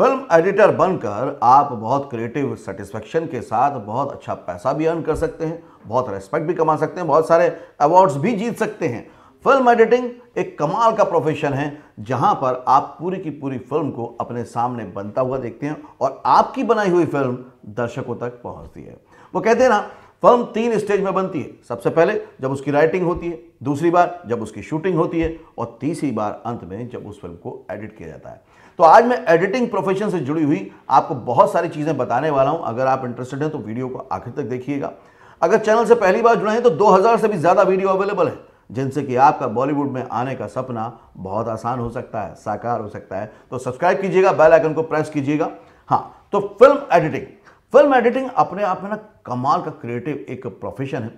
film editor बनकर आप बहुत क्रिएटिव सेटिस्फेक्शन के साथ बहुत अच्छा पैसा भी अर्न कर सकते हैं बहुत रेस्पेक्ट भी कमा सकते हैं बहुत सारे अवार्ड्स भी जीत सकते हैं फिल्म एडिटिंग एक कमाल का प्रोफेशन है जहां पर आप पूरी की पूरी फिल्म को अपने सामने बनता हुआ देखते हैं और आपकी बनाई हुई फिल्म दर्शकों तक पहुंचती है वो कहते हैं ना फिल्म तीन स्टेज में बनती है सबसे पहले जब उसकी राइटिंग होती है दूसरी बार जब उसकी शूटिंग होती है और तीसरी बार अंत में जब उस फिल्म को एडिट किया जाता है तो आज मैं एडिटिंग प्रोफेशन से जुड़ी हुई आपको बहुत सारी चीज़ें बताने वाला हूं अगर आप इंटरेस्टेड हैं तो वीडियो को आखिर तक देखिएगा अगर चैनल से पहली बार जुड़े हैं तो 2000 से भी ज़्यादा वीडियो अवेलेबल है जिनसे कि आपका बॉलीवुड में आने का सपना बहुत आसान हो सकता है साकार हो सकता है तो सब्सक्राइब कीजिएगा बेल आइकन को प्रेस कीजिएगा हाँ तो फिल्म एडिटिंग फिल्म एडिटिंग अपने आप में ना कमाल का क्रिएटिव एक प्रोफेशन है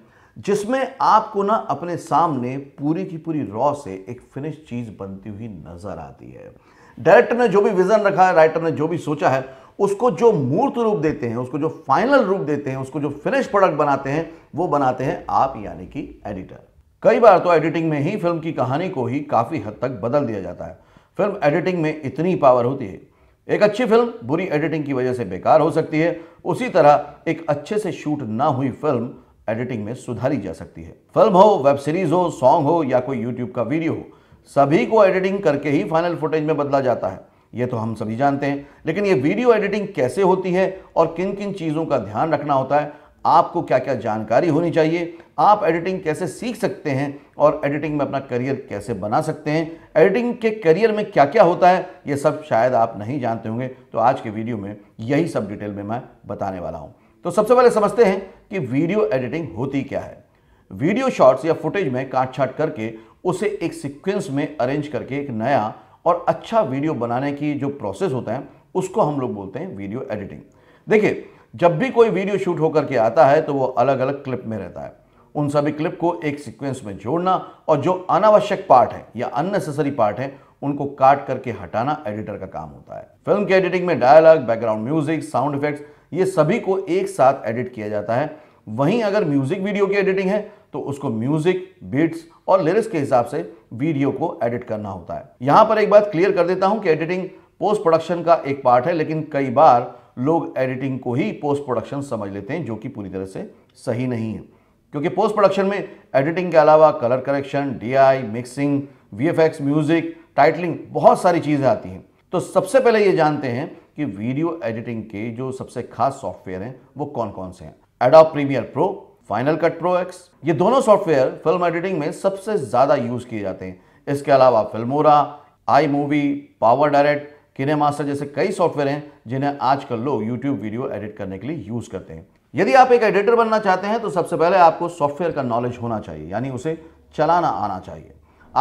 जिसमें आपको ना अपने सामने पूरी की पूरी रॉ से एक फिनिश चीज़ बनती हुई नज़र आती है डायरेक्टर ने जो भी विजन रखा है राइटर ने जो भी सोचा है उसको जो मूर्त रूप देते हैं उसको जो फाइनल रूप देते हैं उसको जो फिनिश प्रोडक्ट बनाते हैं वो बनाते हैं आप यानी कि एडिटर कई बार तो एडिटिंग में ही फिल्म की कहानी को ही काफ़ी हद तक बदल दिया जाता है फिल्म एडिटिंग में इतनी पावर होती है एक अच्छी फिल्म बुरी एडिटिंग की वजह से बेकार हो सकती है उसी तरह एक अच्छे से शूट ना हुई फिल्म एडिटिंग में सुधारी जा सकती है फिल्म हो वेब सीरीज हो सॉन्ग हो या कोई यूट्यूब का वीडियो हो सभी को एडिटिंग करके ही फाइनल फुटेज में बदला जाता है ये तो हम सभी जानते हैं लेकिन ये वीडियो एडिटिंग कैसे होती है और किन किन चीज़ों का ध्यान रखना होता है आपको क्या क्या जानकारी होनी चाहिए आप एडिटिंग कैसे सीख सकते हैं और एडिटिंग में अपना करियर कैसे बना सकते हैं एडिटिंग के करियर में क्या क्या होता है ये सब शायद आप नहीं जानते होंगे तो आज के वीडियो में यही सब डिटेल में मैं बताने वाला हूँ तो सबसे पहले समझते हैं कि वीडियो एडिटिंग होती क्या है वीडियो शॉर्ट्स या फुटेज में काट छाट करके उसे एक सीक्वेंस में अरेंज करके एक नया और अच्छा वीडियो बनाने की जो प्रोसेस होता है उसको हम लोग बोलते हैं वीडियो एडिटिंग देखिए जब भी कोई वीडियो शूट होकर के आता है तो वो अलग अलग क्लिप में रहता है उन सभी क्लिप को एक सीक्वेंस में जोड़ना और जो अनावश्यक पार्ट है या अननेसेसरी पार्ट है उनको काट करके हटाना एडिटर का काम होता है फिल्म के एडिटिंग में dialogue background music sound effects ये सभी को एक साथ एडिट किया जाता है वहीं अगर म्यूजिक वीडियो की एडिटिंग है तो उसको म्यूजिक बीट्स और लिरिक्स के हिसाब से वीडियो को एडिट करना होता है यहां पर एक बात क्लियर कर देता हूं कि एडिटिंग पोस्ट प्रोडक्शन का एक पार्ट है लेकिन कई बार लोग एडिटिंग को ही पोस्ट प्रोडक्शन समझ लेते हैं जो कि पूरी तरह से सही नहीं है क्योंकि पोस्ट प्रोडक्शन में एडिटिंग के अलावा colour correction D mixing V music titling बहुत सारी चीज़ें आती हैं तो सबसे पहले ये जानते हैं कि वीडियो एडिटिंग के जो सबसे खास सॉफ्टवेयर हैं वो कौन कौन से हैं Adobe premiere pro final cut pro X ये दोनों सॉफ्टवेयर फिल्म एडिटिंग में सबसे ज़्यादा यूज़ किए जाते हैं इसके अलावा Filmora iMovie power director KineMaster जैसे कई सॉफ्टवेयर हैं जिन्हें आजकल लोग यूट्यूब वीडियो एडिट करने के लिए यूज़ करते हैं यदि आप एक एडिटर बनना चाहते हैं तो सबसे पहले आपको सॉफ्टवेयर का नॉलेज होना चाहिए यानी उसे चलाना आना चाहिए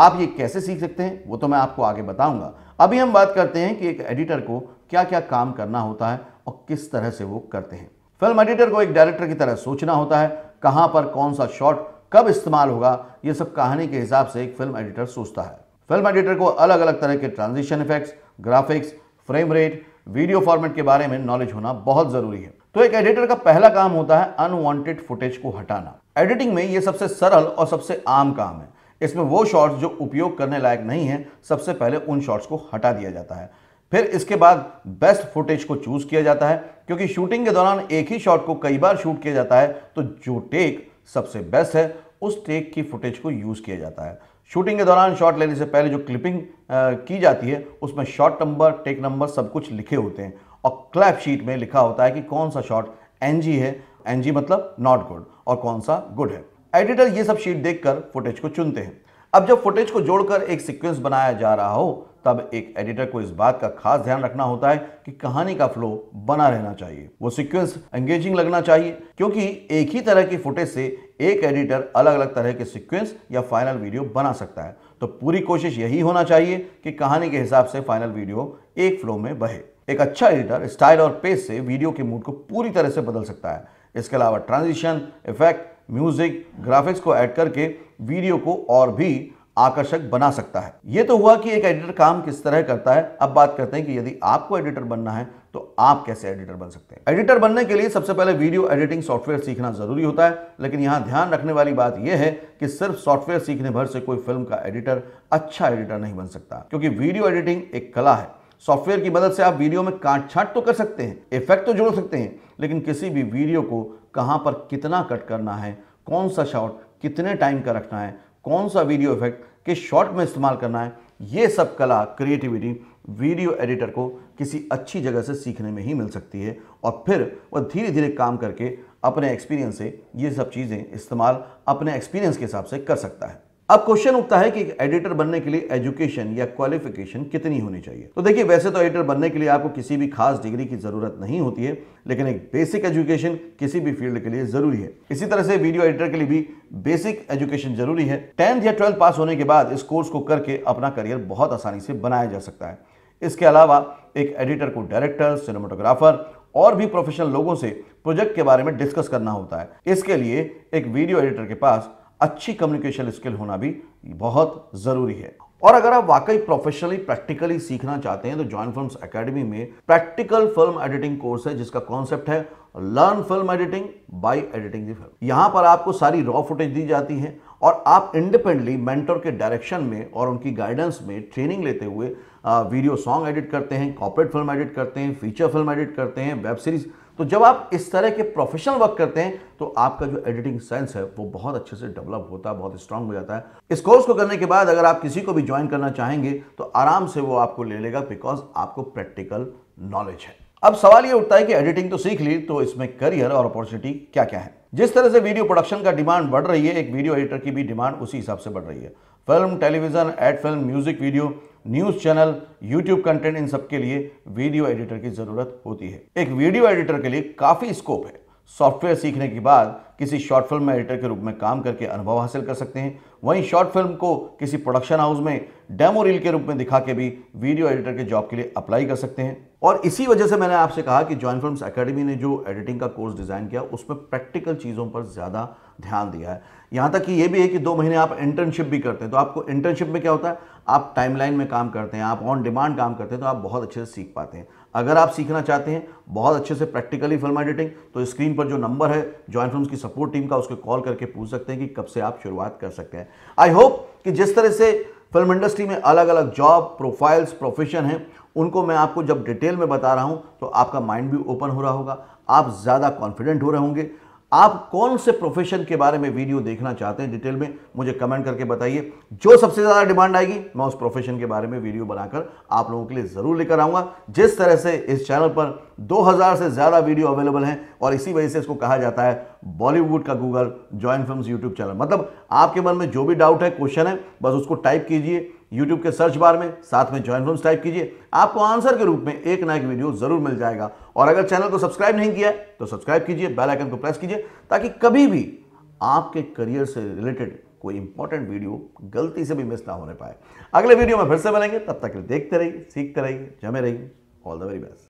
आप ये कैसे सीख सकते हैं वो तो मैं आपको आगे बताऊंगा अभी हम बात करते हैं कि एक एडिटर को क्या क्या काम करना होता है और किस तरह से वो करते हैं फिल्म एडिटर को एक डायरेक्टर की तरह सोचना होता है कहाँ पर कौन सा शॉट कब इस्तेमाल होगा ये सब कहानी के हिसाब से एक फिल्म एडिटर सोचता है फिल्म एडिटर को अलग अलग तरह के transition effects graphics frame rate video format के बारे में नॉलेज होना बहुत जरूरी है तो एक एडिटर का पहला काम होता है अनवांटेड फुटेज को हटाना एडिटिंग में ये सबसे सरल और सबसे आम काम है इसमें वो शॉट्स जो उपयोग करने लायक नहीं है सबसे पहले उन शॉट्स को हटा दिया जाता है फिर इसके बाद बेस्ट फुटेज को चूज किया जाता है क्योंकि शूटिंग के दौरान एक ही शॉट को कई बार शूट किया जाता है तो जो टेक सबसे बेस्ट है उस टेक की फुटेज को यूज किया जाता है शूटिंग के दौरान शॉट लेने से पहले जो क्लिपिंग की जाती है उसमें शॉट नंबर टेक नंबर सब कुछ लिखे होते हैं और क्लैप शीट में लिखा होता है कि कौन सा शॉट एनजी है एनजी मतलब नॉट गुड और कौन सा गुड है एडिटर ये सब शीट देखकर फुटेज को चुनते हैं अब जब फुटेज को जोड़कर एक सीक्वेंस बनाया जा रहा हो तब एक एडिटर को इस बात का खास ध्यान रखना होता है कि कहानी का फ्लो बना रहना चाहिए वो सीक्वेंस एंगेजिंग लगना चाहिए क्योंकि एक ही तरह की फुटेज से एक एडिटर अलग अलग तरह के सीक्वेंस या फाइनल वीडियो बना सकता है तो पूरी कोशिश यही होना चाहिए कि कहानी के हिसाब से फाइनल वीडियो एक फ्लो में बहे एक अच्छा एडिटर स्टाइल और पेस से वीडियो के मूड को पूरी तरह से बदल सकता है इसके अलावा ट्रांजिशन इफेक्ट म्यूजिक ग्राफिक्स को ऐड करके वीडियो को और भी आकर्षक बना सकता है यह तो हुआ कि एक एडिटर काम किस तरह करता है अब बात करते हैं कि यदि आपको एडिटर बनना है तो आप कैसे एडिटर बन सकते हैं एडिटर बनने के लिए सबसे पहले वीडियो एडिटिंग सॉफ्टवेयर सीखना जरूरी होता है लेकिन यहां ध्यान रखने वाली बात यह है कि सिर्फ सॉफ्टवेयर सीखने भर से कोई फिल्म का एडिटर अच्छा एडिटर नहीं बन सकता क्योंकि वीडियो एडिटिंग एक कला है सॉफ्टवेयर की मदद से आप वीडियो में काट छाट तो कर सकते हैं इफेक्ट तो जोड़ सकते हैं लेकिन किसी भी वीडियो को कहां पर कितना कट करना है कौन सा शॉट कितने टाइम का रखना है कौन सा वीडियो इफेक्ट किस शॉट में इस्तेमाल करना है ये सब कला क्रिएटिविटी वीडियो एडिटर को किसी अच्छी जगह से सीखने में ही मिल सकती है और फिर वह धीरे धीरे काम करके अपने एक्सपीरियंस से ये सब चीज़ें इस्तेमाल अपने एक्सपीरियंस के हिसाब से कर सकता है अब क्वेश्चन उठता है कि एडिटर बनने के लिए एजुकेशन या क्वालिफिकेशन कितनी होनी चाहिए तो देखिए वैसे तो एडिटर बनने के लिए आपको किसी भी खास डिग्री की जरूरत नहीं होती है लेकिन एक बेसिक एजुकेशन किसी भी फील्ड के लिए जरूरी है इसी तरह से वीडियो एडिटर के लिए भी बेसिक एजुकेशन जरूरी है टेंथ या ट्वेल्थ पास होने के बाद इस कोर्स को करके अपना करियर बहुत आसानी से बनाया जा सकता है इसके अलावा एक एडिटर को डायरेक्टर सिनेमाटोग्राफर और भी प्रोफेशनल लोगों से प्रोजेक्ट के बारे में डिस्कस करना होता है इसके लिए एक वीडियो एडिटर के पास अच्छी कम्युनिकेशन स्किल होना भी बहुत ज़रूरी है और अगर आप वाकई प्रोफेशनली प्रैक्टिकली सीखना चाहते हैं तो ज्वाइंट फिल्म एकेडमी में प्रैक्टिकल फिल्म एडिटिंग कोर्स है जिसका कॉन्सेप्ट है learn film editing by editing the film यहां पर आपको सारी रॉ फुटेज दी जाती है और आप इंडिपेंडेंटली मेंटर के डायरेक्शन में और उनकी गाइडेंस में ट्रेनिंग लेते हुए वीडियो सॉन्ग एडिट करते हैं कॉपरेट फिल्म एडिट करते हैं फीचर फिल्म एडिट करते हैं वेब सीरीज तो जब आप इस तरह के प्रोफेशनल वर्क करते हैं तो आपका जो एडिटिंग सेंस है वो बहुत अच्छे से डेवलप होता है बहुत स्ट्रांग हो जाता है इस कोर्स को करने के बाद अगर आप किसी को भी ज्वाइन करना चाहेंगे तो आराम से वो आपको ले लेगा बिकॉज आपको प्रैक्टिकल नॉलेज है अब सवाल ये उठता है कि एडिटिंग तो सीख ली तो इसमें करियर और अपॉर्चुनिटी क्या क्या है जिस तरह से वीडियो प्रोडक्शन का डिमांड बढ़ रही है एक वीडियो एडिटर की भी डिमांड उसी हिसाब से बढ़ रही है film television ad film music video news channel YouTube content इन सबके लिए वीडियो एडिटर की जरूरत होती है एक वीडियो एडिटर के लिए काफी स्कोप है सॉफ्टवेयर सीखने के बाद किसी शॉर्ट फिल्म एडिटर के रूप में काम करके अनुभव हासिल कर सकते हैं वहीं शॉर्ट फिल्म को किसी प्रोडक्शन हाउस में डेमो रील के रूप में दिखा के भी वीडियो एडिटर के जॉब के लिए अप्लाई कर सकते हैं और इसी वजह से मैंने आपसे कहा कि जॉइन फिल्म अकेडमी ने जो एडिटिंग का कोर्स डिज़ाइन किया उसमें प्रैक्टिकल चीज़ों पर ज़्यादा ध्यान दिया है यहाँ तक कि ये भी है कि दो महीने आप इंटर्नशिप भी करते हैं तो आपको इंटर्नशिप में क्या होता है आप टाइमलाइन में काम करते हैं आप ऑन डिमांड काम करते हैं तो आप बहुत अच्छे से सीख पाते हैं अगर आप सीखना चाहते हैं बहुत अच्छे से प्रैक्टिकली फिल्म एडिटिंग तो स्क्रीन पर जो नंबर है जॉइंट फिल्म की सपोर्ट टीम का उसके कॉल करके पूछ सकते हैं कि कब से आप शुरुआत कर सकते हैं आई होप कि जिस तरह से फिल्म इंडस्ट्री में अलग अलग जॉब प्रोफाइल्स प्रोफेशन हैं उनको मैं आपको जब डिटेल में बता रहा हूँ तो आपका माइंड भी ओपन हो रहा होगा आप ज़्यादा कॉन्फिडेंट हो रहे होंगे आप कौन से प्रोफेशन के बारे में वीडियो देखना चाहते हैं डिटेल में मुझे कमेंट करके बताइए जो सबसे ज़्यादा डिमांड आएगी मैं उस प्रोफेशन के बारे में वीडियो बनाकर आप लोगों के लिए ज़रूर लेकर आऊँगा जिस तरह से इस चैनल पर 2000 से ज़्यादा वीडियो अवेलेबल हैं और इसी वजह से इसको कहा जाता है बॉलीवुड का Google join film YouTube channel मतलब आपके मन में जो भी डाउट है क्वेश्चन है बस उसको टाइप कीजिए यूट्यूब के सर्च बार में साथ में ज्वाइन फिल्म टाइप कीजिए आपको आंसर के रूप में एक ना एक वीडियो जरूर मिल जाएगा और अगर चैनल को सब्सक्राइब नहीं किया तो सब्सक्राइब कीजिए बेल आइकन को प्रेस कीजिए ताकि कभी भी आपके करियर से रिलेटेड कोई इंपॉर्टेंट वीडियो गलती से भी मिस ना होने पाए अगले वीडियो में फिर से मिलेंगे तब तक देखते रहिए सीखते रहिए जमे रहिए ऑल द वेरी बेस्ट